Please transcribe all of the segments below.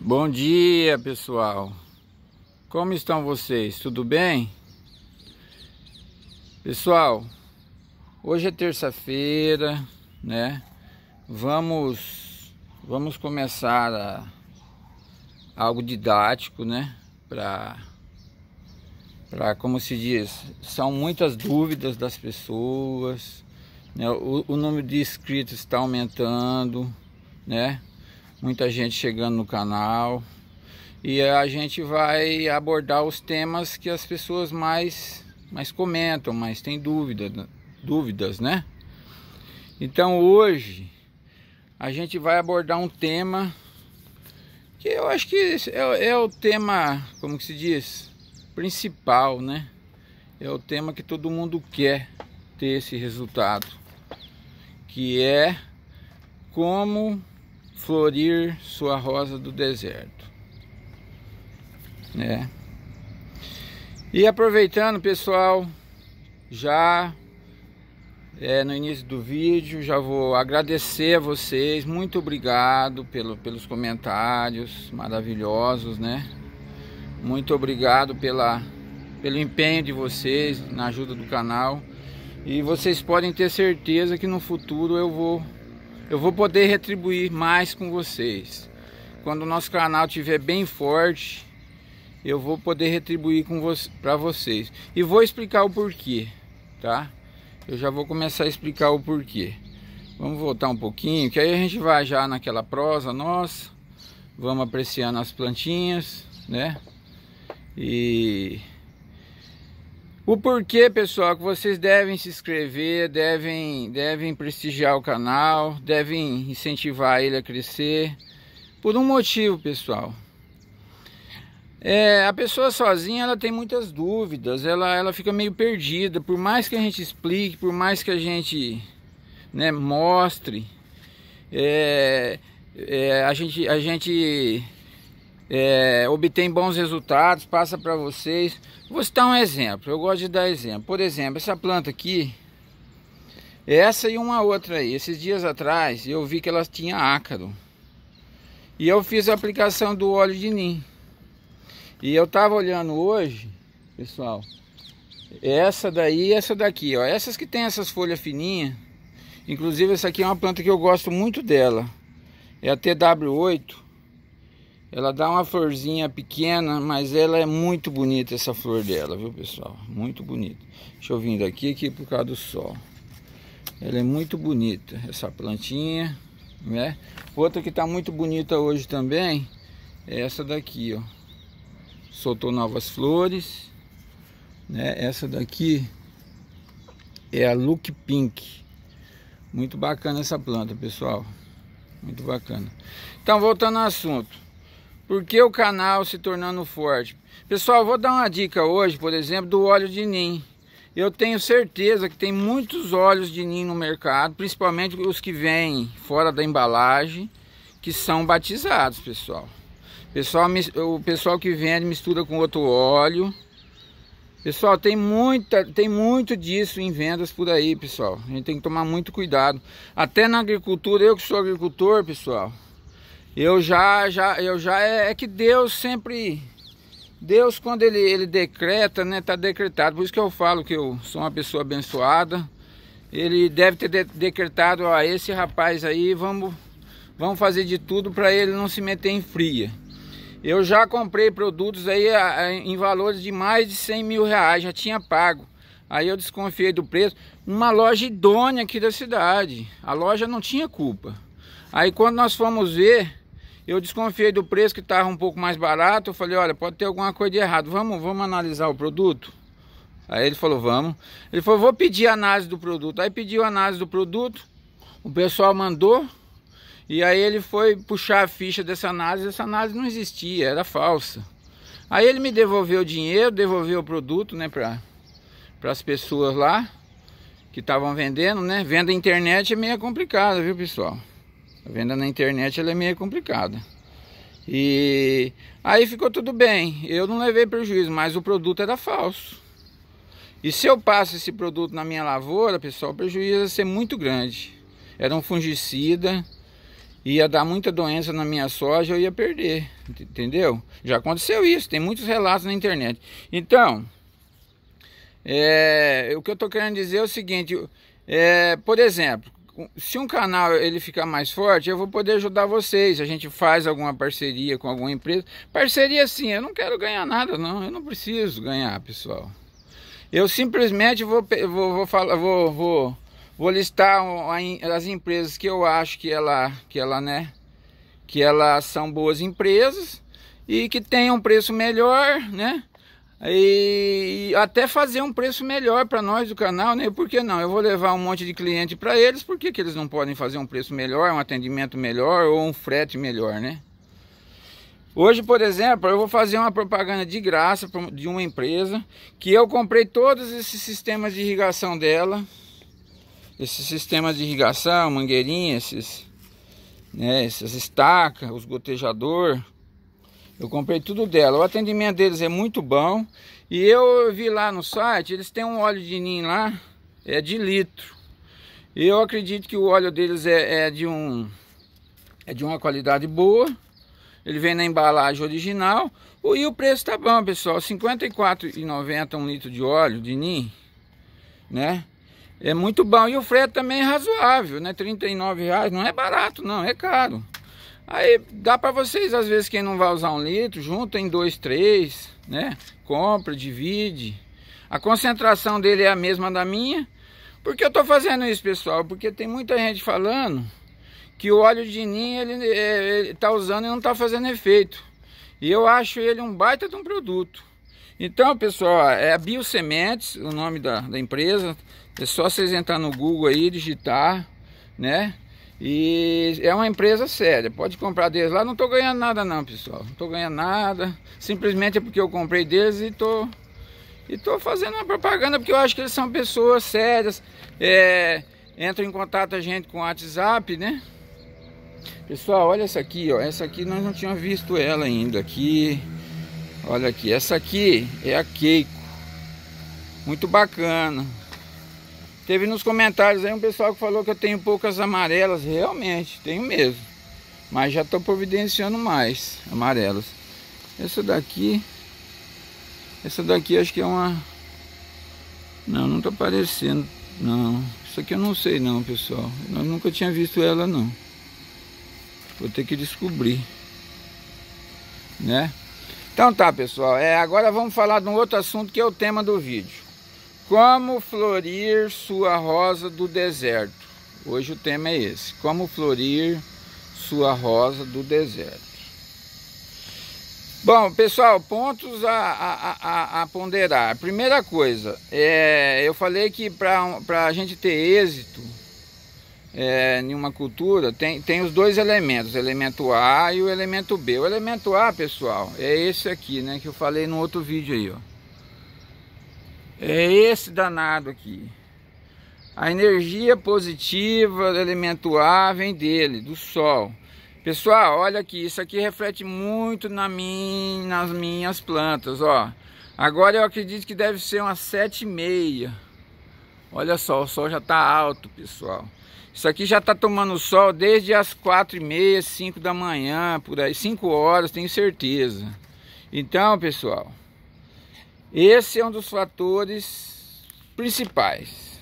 Bom dia pessoal, como estão vocês? Tudo bem? Pessoal, hoje é terça-feira, né? Vamos, vamos começar a, algo didático, né? Para, para como se diz, são muitas dúvidas das pessoas, né? o, o número de inscritos está aumentando, né? muita gente chegando no canal. E a gente vai abordar os temas que as pessoas mais, mais comentam, mais têm dúvida, dúvidas, né? Então hoje a gente vai abordar um tema que eu acho que é, é o tema, como se diz, principal, né? É o tema que todo mundo quer ter esse resultado, que é como florir sua rosa do deserto. Né? E aproveitando, pessoal, já é, no início do vídeo, já vou agradecer a vocês, muito obrigado pelo, pelos comentários maravilhosos, né? Muito obrigado pela, pelo empenho de vocês na ajuda do canal. E vocês podem ter certeza que no futuro eu vou eu vou poder retribuir mais com vocês. Quando o nosso canal estiver bem forte, eu vou poder retribuir com vo para vocês. E vou explicar o porquê, tá? Eu já vou começar a explicar o porquê. Vamos voltar um pouquinho, que aí a gente vai já naquela prosa nossa. Vamos apreciando as plantinhas, né? E o porquê, pessoal, que vocês devem se inscrever, devem, devem prestigiar o canal, devem incentivar ele a crescer. Por um motivo, pessoal. É, a pessoa sozinha ela tem muitas dúvidas, ela, ela fica meio perdida, por mais que a gente explique, por mais que a gente né, mostre, é, é, a gente, a gente é, obtém bons resultados, passa para vocês. Vou citar um exemplo, eu gosto de dar exemplo. Por exemplo, essa planta aqui, essa e uma outra aí. Esses dias atrás eu vi que ela tinha ácaro. E eu fiz a aplicação do óleo de nim. E eu tava olhando hoje, pessoal, essa daí e essa daqui, ó. Essas que tem essas folhas fininhas. Inclusive essa aqui é uma planta que eu gosto muito dela. É a TW8 ela dá uma florzinha pequena, mas ela é muito bonita essa flor dela, viu pessoal? Muito bonita. Deixa eu vir daqui aqui por causa do sol. Ela é muito bonita, essa plantinha, né? Outra que tá muito bonita hoje também é essa daqui, ó. Soltou novas flores, né? Essa daqui é a Look Pink. Muito bacana essa planta, pessoal. Muito bacana. Então, voltando ao assunto. Por que o canal se tornando forte? Pessoal, vou dar uma dica hoje, por exemplo, do óleo de NIM. Eu tenho certeza que tem muitos óleos de NIM no mercado, principalmente os que vêm fora da embalagem, que são batizados, pessoal. pessoal o pessoal que vende mistura com outro óleo. Pessoal, tem, muita, tem muito disso em vendas por aí, pessoal. A gente tem que tomar muito cuidado. Até na agricultura, eu que sou agricultor, pessoal, eu já, já, eu já é, é que Deus sempre, Deus quando ele, ele decreta, né, tá decretado. Por isso que eu falo que eu sou uma pessoa abençoada. Ele deve ter de, decretado, a esse rapaz aí, vamos, vamos fazer de tudo para ele não se meter em fria. Eu já comprei produtos aí a, a, em valores de mais de 100 mil reais, já tinha pago. Aí eu desconfiei do preço. Uma loja idônea aqui da cidade. A loja não tinha culpa. Aí quando nós fomos ver, eu desconfiei do preço que estava um pouco mais barato. Eu falei, olha, pode ter alguma coisa de errado. Vamos, vamos analisar o produto? Aí ele falou, vamos. Ele falou, vou pedir a análise do produto. Aí pediu a análise do produto. O pessoal mandou. E aí ele foi puxar a ficha dessa análise. Essa análise não existia, era falsa. Aí ele me devolveu o dinheiro, devolveu o produto, né, para as pessoas lá que estavam vendendo, né? Venda internet é meio complicada, viu, pessoal? A venda na internet ela é meio complicada. E aí ficou tudo bem. Eu não levei prejuízo, mas o produto era falso. E se eu passo esse produto na minha lavoura, pessoal, o prejuízo ia ser muito grande. Era um fungicida, ia dar muita doença na minha soja, eu ia perder, entendeu? Já aconteceu isso, tem muitos relatos na internet. Então, é, o que eu estou querendo dizer é o seguinte, é, por exemplo, se um canal ele ficar mais forte, eu vou poder ajudar vocês. A gente faz alguma parceria com alguma empresa. Parceria sim, eu não quero ganhar nada não, eu não preciso ganhar, pessoal. Eu simplesmente vou vou vou falar, vou, vou, vou listar as empresas que eu acho que ela que ela, né, que elas são boas empresas e que tem um preço melhor, né? e até fazer um preço melhor para nós do canal, né? porque não? Eu vou levar um monte de cliente para eles, por que, que eles não podem fazer um preço melhor, um atendimento melhor ou um frete melhor, né? Hoje, por exemplo, eu vou fazer uma propaganda de graça de uma empresa que eu comprei todos esses sistemas de irrigação dela, esses sistemas de irrigação, mangueirinha, esses, né, essas estacas, os gotejador, eu comprei tudo dela. O atendimento deles é muito bom. E eu vi lá no site, eles têm um óleo de ninho lá, é de litro. Eu acredito que o óleo deles é, é de, um, é de uma qualidade boa. Ele vem na embalagem original. E o preço tá bom, pessoal. R$ 54,90 um litro de óleo de ninho, né? É muito bom. E o frete é também é razoável, né? R$ 39,00 não é barato, não, é caro. Aí dá para vocês, às vezes, quem não vai usar um litro, junta em dois, três, né? Compra, divide. A concentração dele é a mesma da minha. Por que eu estou fazendo isso, pessoal? Porque tem muita gente falando que o óleo de ninho ele é, está usando e não está fazendo efeito. E eu acho ele um baita de um produto. Então, pessoal, é a Biosementes, o nome da, da empresa. É só vocês entrar no Google aí, digitar, né? E é uma empresa séria, pode comprar deles lá. Não tô ganhando nada não, pessoal. Não tô ganhando nada. Simplesmente é porque eu comprei deles e tô e tô fazendo uma propaganda porque eu acho que eles são pessoas sérias. É, entram em contato a gente com o WhatsApp, né? Pessoal, olha essa aqui, ó. Essa aqui nós não tínhamos visto ela ainda aqui. Olha aqui, essa aqui é a Keiko. Muito bacana. Teve nos comentários aí um pessoal que falou que eu tenho poucas amarelas. Realmente, tenho mesmo. Mas já estou providenciando mais amarelas. Essa daqui... Essa daqui acho que é uma... Não, não está aparecendo. Não, isso aqui eu não sei não, pessoal. Eu nunca tinha visto ela, não. Vou ter que descobrir. Né? Então tá, pessoal. É, agora vamos falar de um outro assunto que é o tema do vídeo. Como florir sua rosa do deserto? Hoje o tema é esse: Como florir sua rosa do deserto. Bom, pessoal, pontos a, a, a, a ponderar. Primeira coisa, é, eu falei que para a gente ter êxito é, em uma cultura, tem, tem os dois elementos, o elemento A e o elemento B. O elemento A, pessoal, é esse aqui, né, que eu falei no outro vídeo aí, ó. É esse danado aqui. A energia positiva do elemento A vem dele, do Sol. Pessoal, olha aqui, isso aqui reflete muito na nas minhas plantas, ó. Agora eu acredito que deve ser umas sete e meia. Olha só, o sol já tá alto, pessoal. Isso aqui já tá tomando sol desde as quatro e meia, cinco da manhã, por aí, cinco horas, tenho certeza. Então, pessoal... Esse é um dos fatores principais.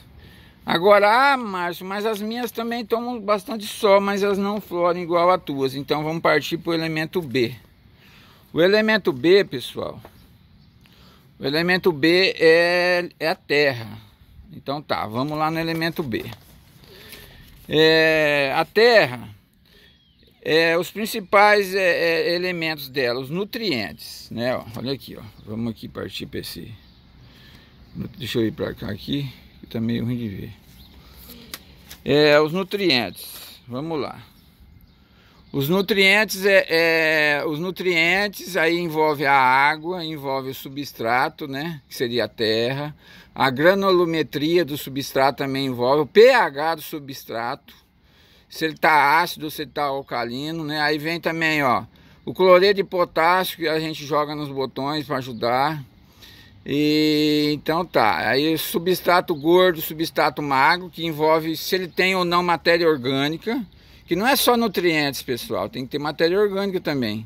Agora, ah, Márcio, mas as minhas também tomam bastante sol, mas elas não floram igual às tuas. Então vamos partir para o elemento B. O elemento B, pessoal, o elemento B é, é a terra. Então tá, vamos lá no elemento B. É, a terra, é, os principais é, é, elementos dela, os nutrientes, né? Ó, olha aqui, ó. Vamos aqui partir para esse. Deixa eu ir para cá aqui, que tá meio ruim de ver. É, os nutrientes. Vamos lá. Os nutrientes é, é, os nutrientes aí envolve a água, envolve o substrato, né, que seria a terra. A granulometria do substrato também envolve o pH do substrato se ele está ácido, se ele está alcalino, né? Aí vem também, ó, o cloreto de potássio que a gente joga nos botões para ajudar. E então tá, aí substrato gordo, substrato magro, que envolve se ele tem ou não matéria orgânica, que não é só nutrientes, pessoal, tem que ter matéria orgânica também.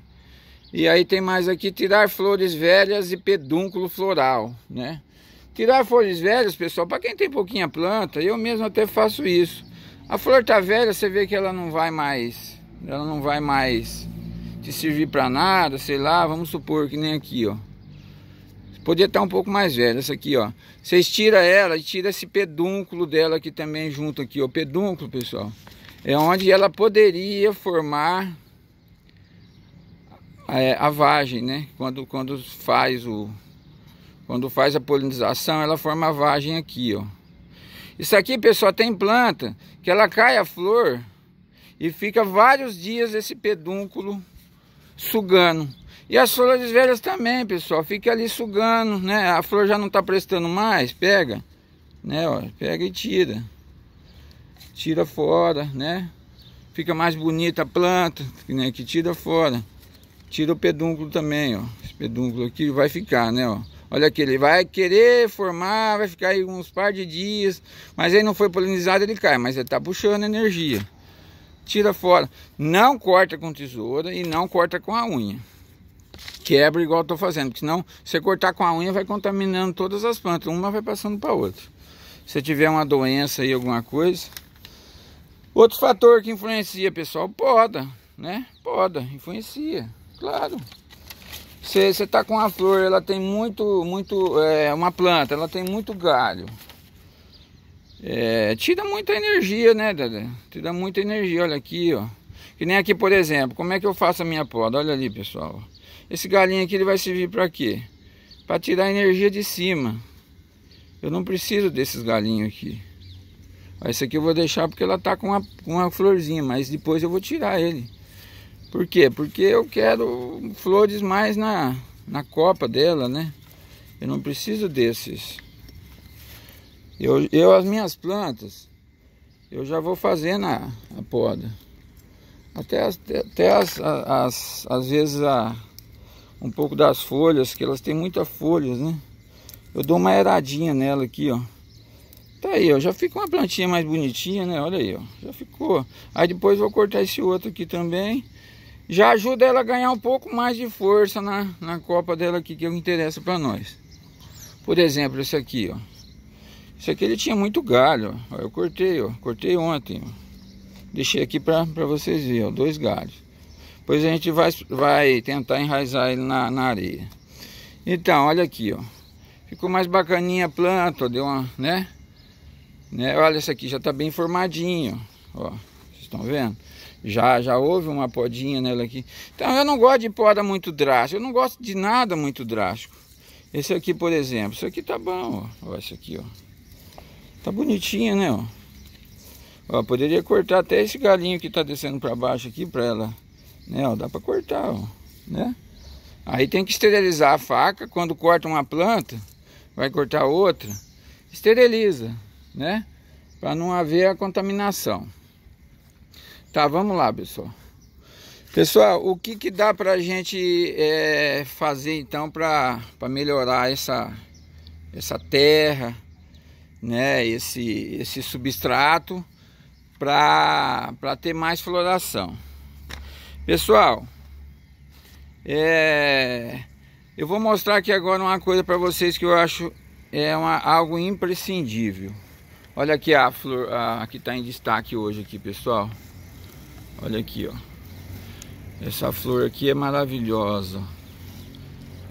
E aí tem mais aqui tirar flores velhas e pedúnculo floral, né? Tirar flores velhas, pessoal, para quem tem pouquinha planta, eu mesmo até faço isso. A flor tá velha, você vê que ela não vai mais, ela não vai mais te servir para nada, sei lá, vamos supor que nem aqui, ó. Podia estar tá um pouco mais velha essa aqui, ó. Vocês tiram ela e tira esse pedúnculo dela aqui também junto aqui, ó. Pedúnculo, pessoal. É onde ela poderia formar a, é, a vagem, né? Quando, quando faz o... Quando faz a polinização, ela forma a vagem aqui, ó. Isso aqui, pessoal, tem planta que ela cai a flor e fica vários dias esse pedúnculo sugando. E as flores velhas também, pessoal, fica ali sugando, né? A flor já não tá prestando mais, pega, né, ó, pega e tira. Tira fora, né? Fica mais bonita a planta, né, que tira fora. Tira o pedúnculo também, ó. Esse pedúnculo aqui vai ficar, né, ó. Olha aqui, ele vai querer formar, vai ficar aí uns par de dias, mas ele não foi polinizado, ele cai, mas ele está puxando energia. Tira fora. Não corta com tesoura e não corta com a unha. Quebra igual eu tô fazendo, porque senão você cortar com a unha vai contaminando todas as plantas, uma vai passando para outra. Se tiver uma doença aí, alguma coisa. Outro fator que influencia, pessoal, poda, né? Poda, influencia, claro. Você está com a flor, ela tem muito, muito, é, uma planta, ela tem muito galho. É, tira muita energia, né, Dada? Tira muita energia, olha aqui, ó. Que nem aqui, por exemplo, como é que eu faço a minha poda? Olha ali, pessoal. Esse galinho aqui, ele vai servir para quê? Para tirar energia de cima. Eu não preciso desses galinhos aqui. Esse aqui eu vou deixar porque ela tá com uma, com uma florzinha, mas depois eu vou tirar ele. Por quê? Porque eu quero flores mais na, na copa dela, né? Eu não preciso desses. Eu, eu as minhas plantas, eu já vou fazendo a, a poda. Até, as, até as, as, às vezes a, um pouco das folhas, que elas têm muitas folhas, né? Eu dou uma eradinha nela aqui, ó. Tá aí, ó. Já fica uma plantinha mais bonitinha, né? Olha aí, ó. Já ficou. Aí depois vou cortar esse outro aqui também já ajuda ela a ganhar um pouco mais de força na, na copa dela aqui, que é o que interessa para nós. Por exemplo, esse aqui, ó. Esse aqui ele tinha muito galho, ó. Eu cortei, ó. Cortei ontem, ó. Deixei aqui para vocês verem, ó. Dois galhos. Pois a gente vai, vai tentar enraizar ele na, na areia. Então, olha aqui, ó. Ficou mais bacaninha a planta, ó. Deu uma, né? né? Olha esse aqui, já tá bem formadinho, ó. Vocês estão vendo? Já, já houve uma podinha nela aqui. Então eu não gosto de poda muito drástica. Eu não gosto de nada muito drástico. Esse aqui, por exemplo. esse aqui tá bom, ó. ó esse aqui, ó. Tá bonitinha, né, ó. ó. Poderia cortar até esse galinho que tá descendo para baixo aqui para ela. Né, ó. Dá para cortar, ó. Né? Aí tem que esterilizar a faca. Quando corta uma planta, vai cortar outra. Esteriliza, né? Para não haver a contaminação. Tá, vamos lá, pessoal. Pessoal, o que, que dá pra gente é, fazer então para melhorar essa, essa terra, né? Esse, esse substrato para ter mais floração. Pessoal, é, eu vou mostrar aqui agora uma coisa para vocês que eu acho é uma, algo imprescindível. Olha aqui a flor, a, que tá em destaque hoje aqui, pessoal. Olha aqui, ó. Essa flor aqui é maravilhosa.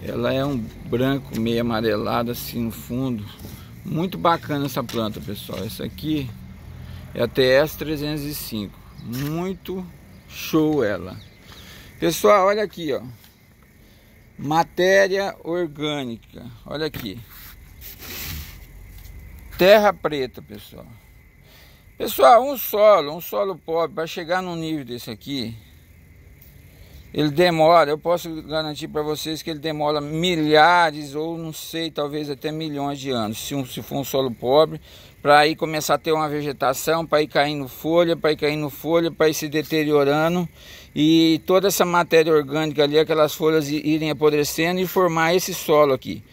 Ela é um branco meio amarelado assim no fundo. Muito bacana essa planta, pessoal. Essa aqui é a TS 305. Muito show ela. Pessoal, olha aqui, ó. Matéria orgânica. Olha aqui. Terra preta, pessoal. Pessoal, um solo, um solo pobre, para chegar num nível desse aqui, ele demora, eu posso garantir para vocês que ele demora milhares ou não sei, talvez até milhões de anos, se, um, se for um solo pobre, para aí começar a ter uma vegetação, para ir caindo folha, para ir caindo folha, para ir se deteriorando e toda essa matéria orgânica ali, aquelas folhas irem apodrecendo e formar esse solo aqui.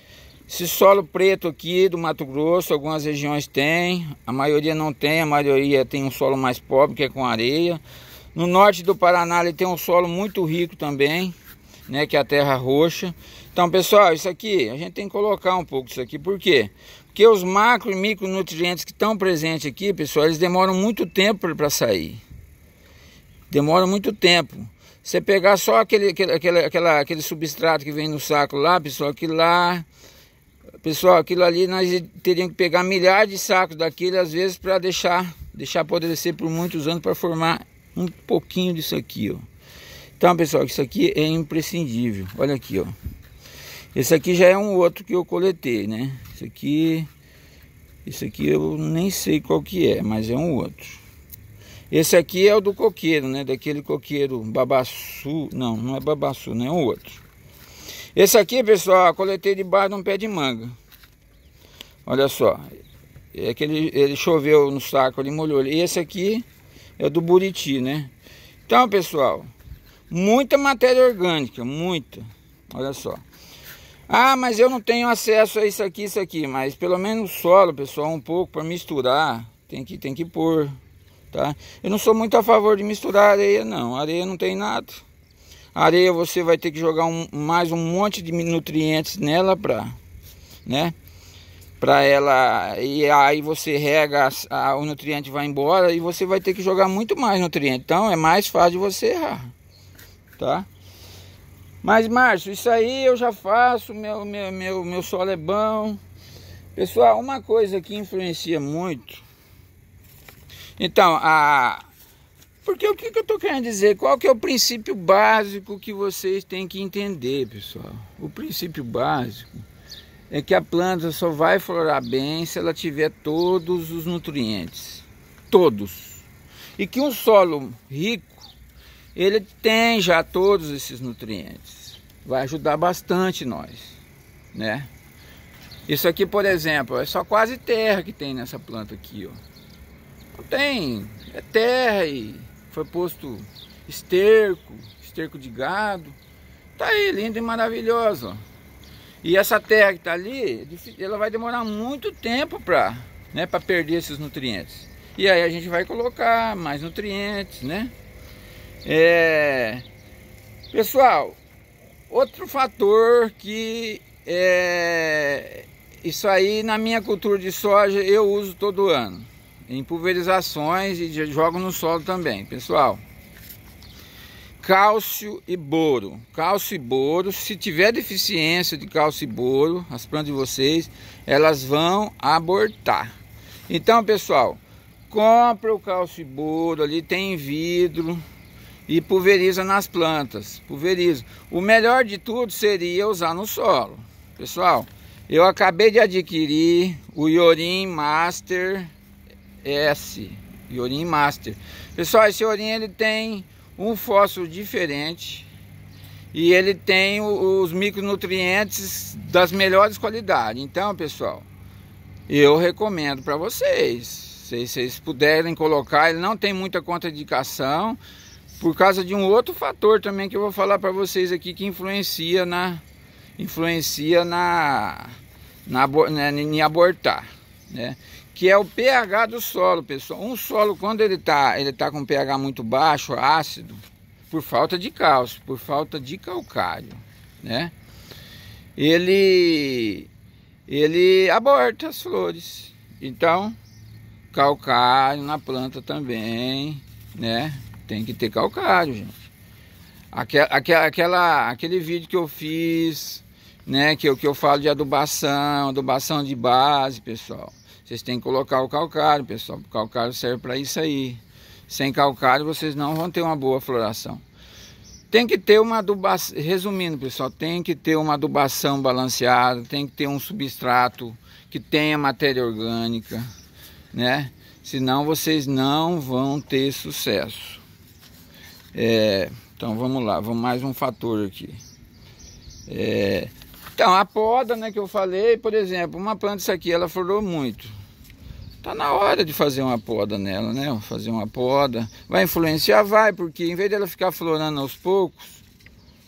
Esse solo preto aqui do Mato Grosso, algumas regiões tem, a maioria não tem, a maioria tem um solo mais pobre que é com areia. No norte do Paraná ele tem um solo muito rico também, né, que é a terra roxa. Então, pessoal, isso aqui, a gente tem que colocar um pouco isso aqui. Por quê? Porque os macro e micronutrientes que estão presentes aqui, pessoal, eles demoram muito tempo para sair. Demoram muito tempo. Você pegar só aquele, aquele, aquele, aquele substrato que vem no saco lá, pessoal, que lá Pessoal, aquilo ali nós teríamos que pegar milhares de sacos daquele, às vezes, para deixar, deixar apodrecer por muitos anos para formar um pouquinho disso aqui, ó. Então, pessoal, isso aqui é imprescindível. Olha aqui, ó. Esse aqui já é um outro que eu coletei, né? Esse aqui... Esse aqui eu nem sei qual que é, mas é um outro. Esse aqui é o do coqueiro, né? Daquele coqueiro babaçu... Não, não é babaçu, né? É um outro. Esse aqui, pessoal, coletei debaixo de um pé de manga. Olha só. É que ele, ele choveu no saco, ele molhou. E esse aqui é do Buriti, né? Então, pessoal, muita matéria orgânica, muita. Olha só. Ah, mas eu não tenho acesso a isso aqui, isso aqui. Mas pelo menos o solo, pessoal, um pouco para misturar. Tem que, tem que pôr, tá? Eu não sou muito a favor de misturar areia, não. Areia não tem nada areia você vai ter que jogar um, mais um monte de nutrientes nela para, né? Para ela e aí você rega a, o nutriente vai embora e você vai ter que jogar muito mais nutriente. Então é mais fácil de você errar, tá? Mas Márcio, isso aí eu já faço, meu meu meu meu solo é bom. Pessoal, uma coisa que influencia muito. Então, a porque o que, que eu estou querendo dizer? Qual que é o princípio básico que vocês têm que entender, pessoal? O princípio básico é que a planta só vai florar bem se ela tiver todos os nutrientes. Todos. E que um solo rico, ele tem já todos esses nutrientes. Vai ajudar bastante nós, né? Isso aqui, por exemplo, é só quase terra que tem nessa planta aqui, ó. Não tem, é terra e foi posto esterco, esterco de gado. Tá aí, linda e maravilhosa. E essa terra que tá ali, é ela vai demorar muito tempo para né, pra perder esses nutrientes. E aí a gente vai colocar mais nutrientes, né? É... Pessoal, outro fator que é... Isso aí na minha cultura de soja eu uso todo ano em pulverizações e joga no solo também, pessoal. Cálcio e boro. Cálcio e boro, se tiver deficiência de cálcio e boro, as plantas de vocês, elas vão abortar. Então, pessoal, compra o cálcio e boro, ali tem vidro, e pulveriza nas plantas, pulveriza. O melhor de tudo seria usar no solo. Pessoal, eu acabei de adquirir o Iorim Master S, Iorim Master. Pessoal, esse Iorim ele tem um fósforo diferente e ele tem os micronutrientes das melhores qualidades. Então, pessoal, eu recomendo para vocês, se vocês puderem colocar, ele não tem muita contraindicação, por causa de um outro fator também que eu vou falar para vocês aqui que influencia na influencia na na, na né, em abortar, né? que é o pH do solo, pessoal. Um solo, quando ele está ele tá com pH muito baixo, ácido, por falta de cálcio, por falta de calcário, né? Ele, ele aborta as flores. Então, calcário na planta também, né? Tem que ter calcário, gente. Aquela, aquela, aquele vídeo que eu fiz, né? Que que eu falo de adubação, adubação de base, pessoal. Vocês têm que colocar o calcário, pessoal. O calcário serve para isso aí. Sem calcário, vocês não vão ter uma boa floração. Tem que ter uma adubação, resumindo pessoal, tem que ter uma adubação balanceada, tem que ter um substrato que tenha matéria orgânica, né? Senão vocês não vão ter sucesso. É, então vamos lá, vamos mais um fator aqui. É, então, a poda, né, que eu falei, por exemplo, uma planta isso aqui, ela florou muito. Tá na hora de fazer uma poda nela, né? Fazer uma poda. Vai influenciar? Vai, porque em vez dela ficar florando aos poucos,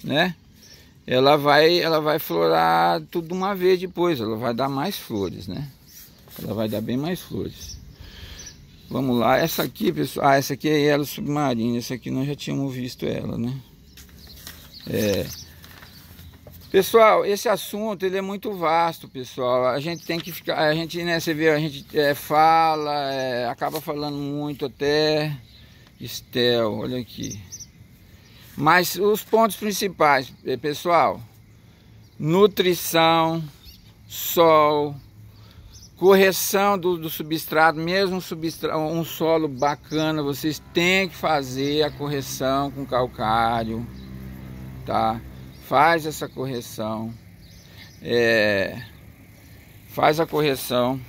né? Ela vai, ela vai florar tudo uma vez depois, ela vai dar mais flores, né? Ela vai dar bem mais flores. Vamos lá, essa aqui, pessoal. Ah, essa aqui é ela submarina. Essa aqui nós já tínhamos visto ela, né? É. Pessoal, esse assunto ele é muito vasto, pessoal. A gente tem que ficar, a gente, né, você vê, a gente é, fala, é, acaba falando muito até. Estel, olha aqui. Mas os pontos principais, é, pessoal, nutrição, sol, correção do, do substrato, mesmo substrato, um solo bacana, vocês têm que fazer a correção com calcário, tá? faz essa correção, é, faz a correção.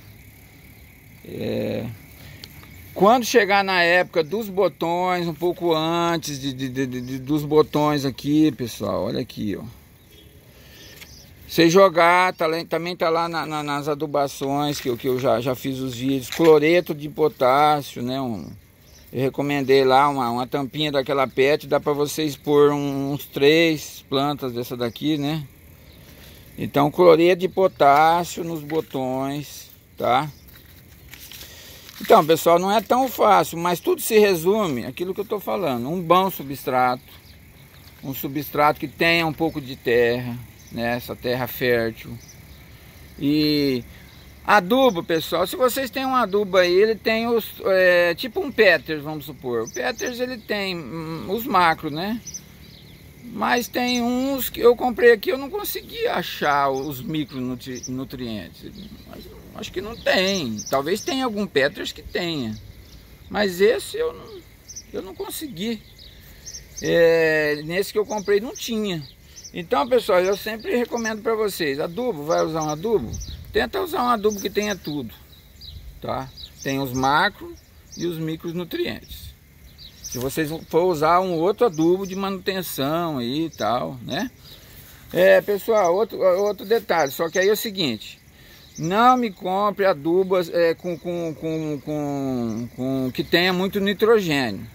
É, quando chegar na época dos botões, um pouco antes de, de, de, dos botões aqui, pessoal, olha aqui, ó. Você jogar, tá, também tá lá na, na, nas adubações que, que eu já, já fiz os vídeos, cloreto de potássio, né? Um, eu recomendei lá uma, uma tampinha daquela PET, dá para vocês pôr uns três plantas dessa daqui, né? Então, cloreia de potássio nos botões, tá? Então, pessoal, não é tão fácil, mas tudo se resume aquilo que eu estou falando. Um bom substrato, um substrato que tenha um pouco de terra, né? Essa terra fértil. E Adubo, pessoal, se vocês têm um adubo aí, ele tem os, é, tipo um Peters, vamos supor. O Peters, ele tem hum, os macros, né? Mas tem uns que eu comprei aqui, eu não consegui achar os micronutrientes. Mas, acho que não tem. Talvez tenha algum Peters que tenha. Mas esse eu não, eu não consegui. É, nesse que eu comprei não tinha. Então, pessoal, eu sempre recomendo para vocês, adubo, vai usar um adubo? Tenta usar um adubo que tenha tudo, tá? Tem os macro e os micronutrientes. Se vocês for usar um outro adubo de manutenção aí e tal, né? É, pessoal, outro, outro detalhe, só que aí é o seguinte, não me compre adubos é, com, com, com, com, com que tenha muito nitrogênio.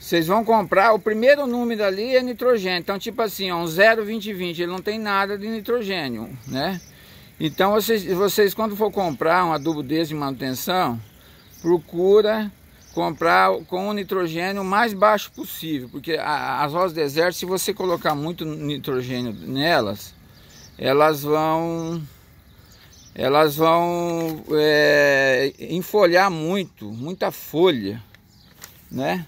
Vocês vão comprar, o primeiro número ali é nitrogênio. Então, tipo assim, ó, um 0,2020, ele não tem nada de nitrogênio, né? Então vocês, vocês quando for comprar um adubo desse de manutenção, procura comprar com o nitrogênio mais baixo possível, porque as rosas desertas, se você colocar muito nitrogênio nelas, elas vão elas vão é, enfolhar muito, muita folha, né?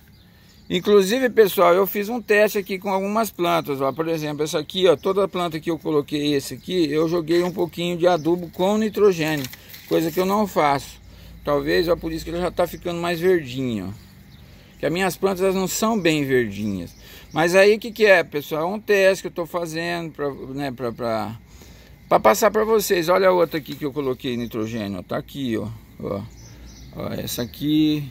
Inclusive, pessoal, eu fiz um teste aqui com algumas plantas, ó. por exemplo, essa aqui, ó, toda planta que eu coloquei esse aqui, eu joguei um pouquinho de adubo com nitrogênio, coisa que eu não faço. Talvez, ó, é por isso que ela já está ficando mais verdinha, que as minhas plantas não são bem verdinhas. Mas aí, o que, que é, pessoal? É um teste que eu estou fazendo para né, pra, pra, pra passar para vocês. Olha a outra aqui que eu coloquei nitrogênio, está aqui, ó, ó, ó essa aqui...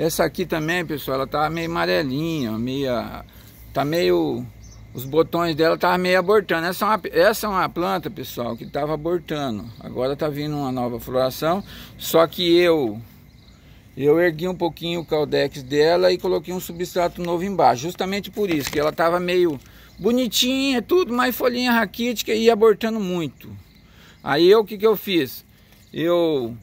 Essa aqui também, pessoal, ela tá meio amarelinha, meia... Tá meio... Os botões dela tá meio abortando. Essa é, uma, essa é uma planta, pessoal, que tava abortando. Agora tá vindo uma nova floração. Só que eu... Eu ergui um pouquinho o caldex dela e coloquei um substrato novo embaixo. Justamente por isso, que ela tava meio bonitinha, tudo, mas folhinha raquítica e abortando muito. Aí eu, o que que eu fiz? Eu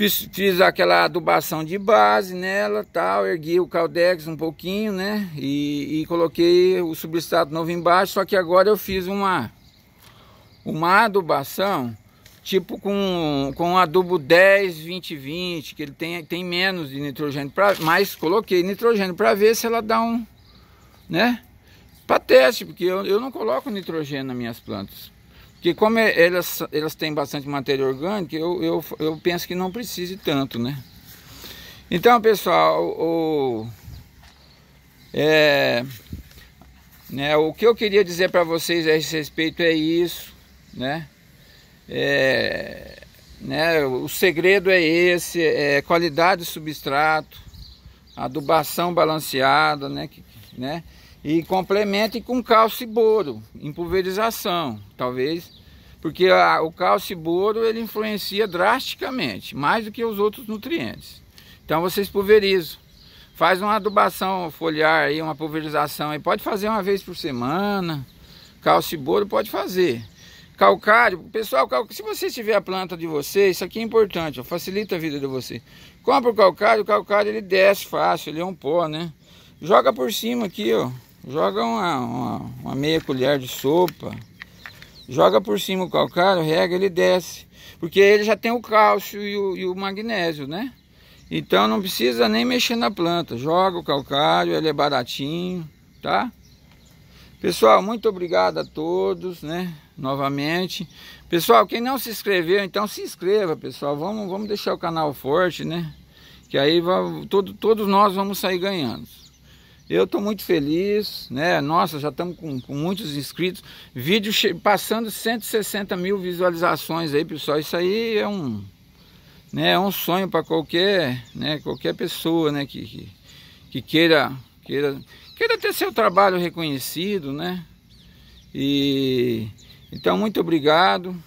Fiz, fiz aquela adubação de base nela, tal, ergui o caldex um pouquinho, né? E, e coloquei o substrato novo embaixo, só que agora eu fiz uma, uma adubação tipo com, com adubo 10, 20, 20, que ele tem, tem menos de nitrogênio, pra, mas coloquei nitrogênio para ver se ela dá um, né? Para teste, porque eu, eu não coloco nitrogênio nas minhas plantas. Porque como é, elas, elas têm bastante matéria orgânica, eu, eu, eu penso que não precise tanto, né? Então, pessoal, o, é, né, o que eu queria dizer para vocês a esse respeito é isso, né? É, né, o segredo é esse, é qualidade de substrato, adubação balanceada, né? Que, né? E complemente com cálcio boro em pulverização, talvez, porque a, o cálcio boro ele influencia drasticamente, mais do que os outros nutrientes. Então vocês pulverizam. Faz uma adubação foliar aí, uma pulverização aí, pode fazer uma vez por semana. Cálcio boro pode fazer calcário. Pessoal, se você tiver a planta de você, isso aqui é importante, ó, facilita a vida de você. Compra o calcário, o calcário ele desce fácil, ele é um pó, né? Joga por cima aqui, ó joga uma, uma, uma, meia colher de sopa, joga por cima o calcário, rega, ele desce. Porque ele já tem o cálcio e o, e o magnésio, né? Então não precisa nem mexer na planta. Joga o calcário, ele é baratinho, tá? Pessoal, muito obrigado a todos, né? Novamente. Pessoal, quem não se inscreveu, então se inscreva, pessoal. Vamos, vamos deixar o canal forte, né? Que aí vai, todo, todos nós vamos sair ganhando. Eu estou muito feliz, né? Nossa, já estamos com, com, muitos inscritos. Vídeo passando 160 mil visualizações aí, pessoal. Isso aí é um, né, é um sonho para qualquer, né, qualquer pessoa, né, que, que, que queira, queira, queira ter seu trabalho reconhecido, né? E então muito obrigado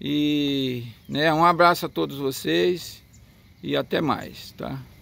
e, né, um abraço a todos vocês e até mais, tá?